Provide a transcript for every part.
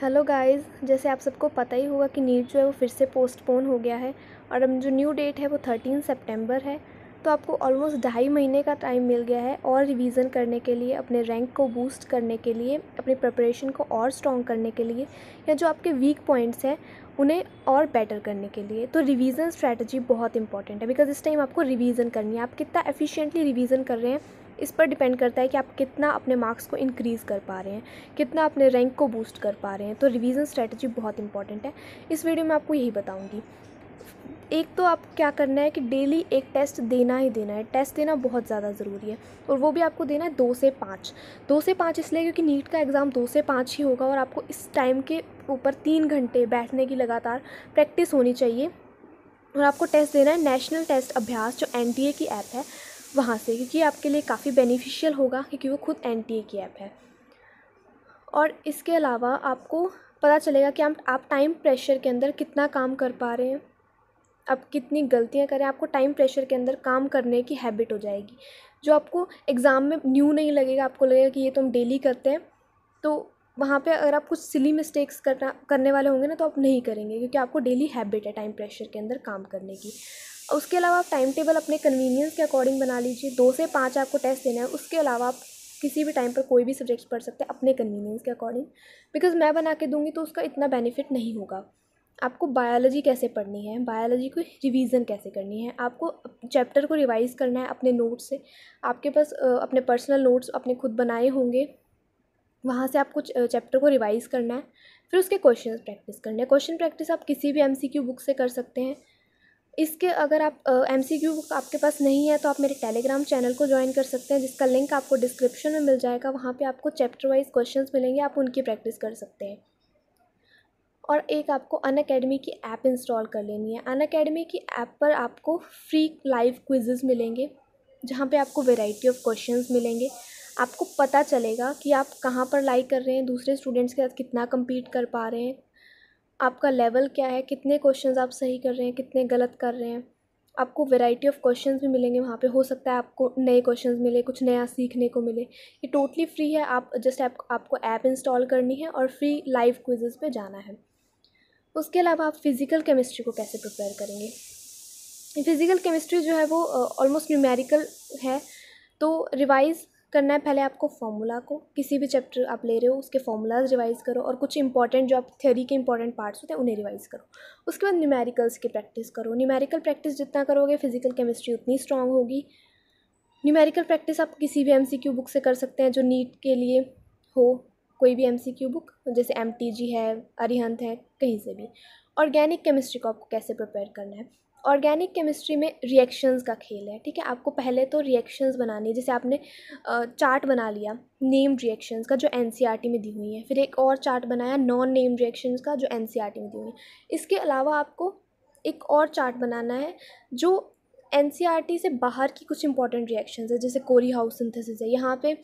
hello guys जैसे आप सबको पता ही होगा कि नीट जो है वो फिर से पोस्टपोन हो गया है और अब जो न्यू डेट है वो थर्टीन सितंबर है तो आपको ऑलमोस्ट ढाई महीने का टाइम मिल गया है और रिवीजन करने के लिए अपने रैंक को बूस्ट करने के लिए अपनी प्रिपरेशन को और स्ट्रॉन्ग करने के लिए या जो आपके वीक पॉइंट्स हैं उन्हें और बेटर करने के लिए तो रिवीजन स्ट्रैटेजी बहुत इंपॉर्टेंट है बिकॉज इस टाइम आपको रिवीजन करनी है आप कितना एफिशिएंटली रिवीजन कर रहे हैं इस पर डिपेंड करता है कि आप कितना अपने मार्क्स को इंक्रीज़ कर पा रहे हैं कितना अपने रैंक को बूस्ट कर पा रहे हैं तो रिवीजन स्ट्रेटजी बहुत इंपॉर्टेंट है इस वीडियो में आपको यही बताऊँगी एक तो आप क्या करना है कि डेली एक टेस्ट देना ही देना है टेस्ट देना बहुत ज़्यादा ज़रूरी है और वो भी आपको देना है दो से पाँच दो से पाँच इसलिए क्योंकि नीट का एग्ज़ाम दो से पाँच ही होगा और आपको इस टाइम के ऊपर तीन घंटे बैठने की लगातार प्रैक्टिस होनी चाहिए और आपको टेस्ट देना है नेशनल टेस्ट अभ्यास जो एन की ऐप है वहाँ से क्योंकि आपके लिए काफ़ी बेनिफिशियल होगा क्योंकि वो खुद एन टी ए की ऐप है और इसके अलावा आपको पता चलेगा कि आप आप टाइम प्रेशर के अंदर कितना काम कर पा रहे हैं आप कितनी गलतियाँ करें आपको टाइम प्रेशर के अंदर काम करने की हैबिट हो जाएगी जो आपको एग्ज़ाम में न्यू नहीं लगेगा आपको लगेगा कि ये तो हम डेली करते हैं तो वहाँ पे अगर आप कुछ सिली मिस्टेक्स करना करने वाले होंगे ना तो आप नहीं करेंगे क्योंकि आपको डेली हैबिट है टाइम प्रेशर के अंदर काम करने की उसके अलावा आप टाइम टेबल अपने कन्वीनियंस के अकॉर्डिंग बना लीजिए दो से पाँच आपको टेस्ट देना है उसके अलावा आप किसी भी टाइम पर कोई भी सब्जेक्ट पढ़ सकते हैं अपने कन्वीनियंस के अकॉर्डिंग बिकॉज मैं बना के दूंगी तो उसका इतना बेनिफिट नहीं होगा आपको बायोलॉजी कैसे पढ़नी है बायोलॉजी को रिवीजन कैसे करनी है आपको चैप्टर को रिवाइज़ करना है अपने नोट्स से आपके पास अपने पर्सनल नोट्स अपने खुद बनाए होंगे वहाँ से आपको चैप्टर को रिवाइज़ करना है फिर उसके क्वेश्चन प्रैक्टिस करने हैं क्वेश्चन प्रैक्टिस आप किसी भी एमसीक्यू बुक से कर सकते हैं इसके अगर आप एम सी क्यू आपके पास नहीं है तो आप मेरे टेलीग्राम चैनल को ज्वाइन कर सकते हैं जिसका लिंक आपको डिस्क्रिप्शन में मिल जाएगा वहाँ पे आपको चैप्टर वाइज क्वेश्चंस मिलेंगे आप उनकी प्रैक्टिस कर सकते हैं और एक आपको अन अकेडमी की ऐप इंस्टॉल कर लेनी है अन अकेडमी की ऐप पर आपको फ्री लाइव क्विजेज मिलेंगे जहाँ पर आपको वेराइटी ऑफ क्वेश्चन मिलेंगे आपको पता चलेगा कि आप कहाँ पर लाइक कर रहे हैं दूसरे स्टूडेंट्स के साथ कितना कम्पीट कर पा रहे हैं आपका लेवल क्या है कितने क्वेश्चंस आप सही कर रहे हैं कितने गलत कर रहे हैं आपको वैरायटी ऑफ क्वेश्चंस भी मिलेंगे वहाँ पे हो सकता है आपको नए क्वेश्चंस मिले कुछ नया सीखने को मिले ये टोटली फ्री है आप जस्ट आप, आपको ऐप इंस्टॉल करनी है और फ्री लाइव क्विजेज़ पे जाना है उसके अलावा आप फिज़िकल केमिस्ट्री को कैसे प्रिपेयर करेंगे फिज़िकल केमिस्ट्री जो है वो ऑलमोस्ट न्यूमेरिकल है तो रिवाइज़ करना है पहले आपको फॉर्मूला को किसी भी चैप्टर आप ले रहे हो उसके फॉर्मूलाज रिवाइज़ करो और कुछ इंपॉर्टेंट जो आप थ्योरी के इंपॉर्टेंट पार्ट्स होते हैं उन्हें रिवाइज़ करो उसके बाद न्यूमेरिकल्स की प्रैक्टिस करो न्यूमेरिकल प्रैक्टिस जितना करोगे फिजिकल केमिस्ट्री उतनी स्ट्रांग होगी न्यूमेरिकल प्रैक्टिस आप किसी भी एम बुक से कर सकते हैं जो नीट के लिए हो कोई भी एम बुक जैसे एम है अरिहंत है कहीं से भी ऑर्गेनिक केमिस्ट्री को आपको कैसे प्रिपेयर करना है ऑर्गेनिक केमिस्ट्री में रिएक्शंस का खेल है ठीक है आपको पहले तो रिएक्शंस बनानी है जैसे आपने चार्ट बना लिया नेम रिएक्शंस का जो एन e में दी हुई है फिर एक और चार्ट बनाया नॉन नेम रिएक्शंस का जो एन e में दी हुई है इसके अलावा आपको एक और चार्ट बनाना है जो एन e से बाहर की कुछ इंपॉर्टेंट रिएक्शंस है जैसे कोरी हाउस सिंथेसिस है यहाँ पे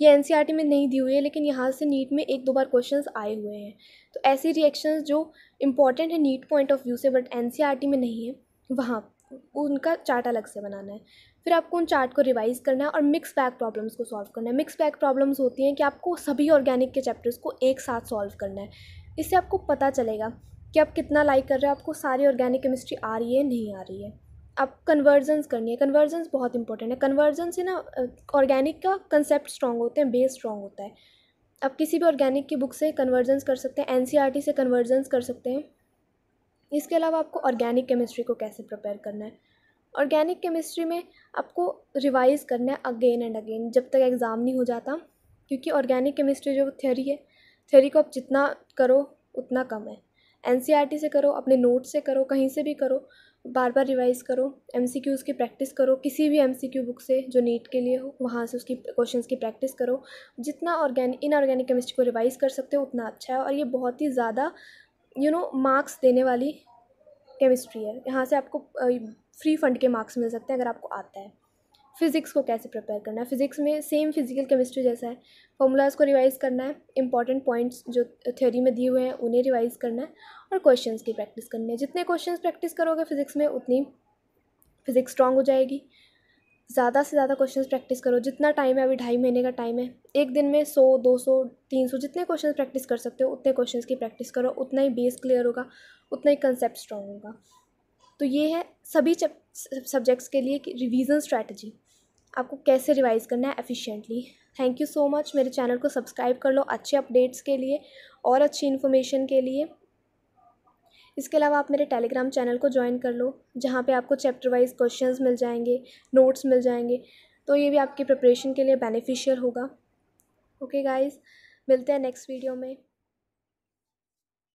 ये एन में नहीं दी हुई है लेकिन यहाँ से नीट में एक दो बार क्वेश्चन आए हुए हैं तो ऐसी रिएक्शंस जो इंपॉर्टेंट है नीट पॉइंट ऑफ व्यू से बट एन में नहीं है वहाँ उनका चार्ट अलग से बनाना है फिर आपको उन चार्ट को रिवाइज़ करना है और मिक्स बैग प्रॉब्लम्स को सॉल्व करना है मिक्स बैग प्रॉब्लम्स होती हैं कि आपको सभी ऑर्गेनिक के चैप्टर्स को एक साथ सॉल्व करना है इससे आपको पता चलेगा कि आप कितना लाइक कर रहे हो आपको सारी ऑर्गेनिक केमिस्ट्री आ रही है नहीं आ रही है आप कन्वर्जेंस करनी है कन्वर्जेंस बहुत इंपॉर्टेंट है कन्वर्जन से ना ऑर्गेनिक का कंसेप्ट स्ट्रॉन्ग होते हैं बेस स्ट्रॉन्ग होता है आप किसी भी ऑर्गेनिक की बुक से कन्वर्जेंस कर सकते हैं एन e से कन्वर्जेंस कर सकते हैं इसके अलावा आपको ऑर्गेनिक केमिस्ट्री को कैसे प्रिपेयर करना है ऑर्गेनिक केमिस्ट्री में आपको रिवाइज़ करना है अगेन एंड अगेन जब तक एग्ज़ाम नहीं हो जाता क्योंकि ऑर्गेनिक केमिस्ट्री जो थ्योरी है थ्योरी को आप जितना करो उतना कम है एन e से करो अपने नोट से करो कहीं से भी करो बार बार रिवाइज़ करो एम की प्रैक्टिस करो किसी भी एम बुक से जो नीट के लिए हो वहाँ से उसकी क्वेश्चन की प्रैक्टिस करो जितना ऑर्गेनिक इनऑर्गेनिक केमिस्ट्री को रिवाइज़ कर सकते हो उतना अच्छा है और ये बहुत ही ज़्यादा यू नो मार्क्स देने वाली केमिस्ट्री है यहाँ से आपको फ्री फंड के मार्क्स मिल सकते हैं अगर आपको आता है फिज़िक्स को कैसे प्रिपेयर करना है फिज़िक्स में सेम फिजिकल केमिस्ट्री जैसा है फॉर्मूलाज को रिवाइज़ करना है इंपॉर्टेंट पॉइंट्स जो थ्योरी में दिए हुए हैं उन्हें रिवाइज़ करना है और क्वेश्चंस की प्रैक्टिस करनी है जितने क्वेश्चंस प्रैक्टिस करोगे फिज़िक्स में उतनी फिज़िक्स स्ट्रॉन्ग हो जाएगी ज़्यादा से ज़्यादा क्वेश्चंस प्रैक्टिस करो जितना टाइम है अभी ढाई महीने का टाइम है एक दिन में सौ दो सौ तीन सौ जितने क्वेश्चन प्रैक्टिस कर सकते हो उतने क्वेश्चन की प्रैक्टिस करो उतना ही बेस क्लियर होगा उतना ही कंसेप्ट स्ट्रॉन्ग होगा तो ये है सभी सब्जेक्ट्स के लिए रिविज़न स्ट्रैटेजी आपको कैसे रिवाइज़ करना है efficiently thank you so much मेरे चैनल को सब्सक्राइब कर लो अच्छे अपडेट्स के लिए और अच्छी इन्फॉर्मेशन के लिए इसके अलावा आप मेरे टेलीग्राम चैनल को ज्वाइन कर लो जहाँ पे आपको चैप्टर वाइज क्वेश्चंस मिल जाएंगे नोट्स मिल जाएंगे तो ये भी आपकी प्रिपरेशन के लिए बेनिफिशियल होगा ओके गाइस मिलते हैं नेक्स्ट वीडियो में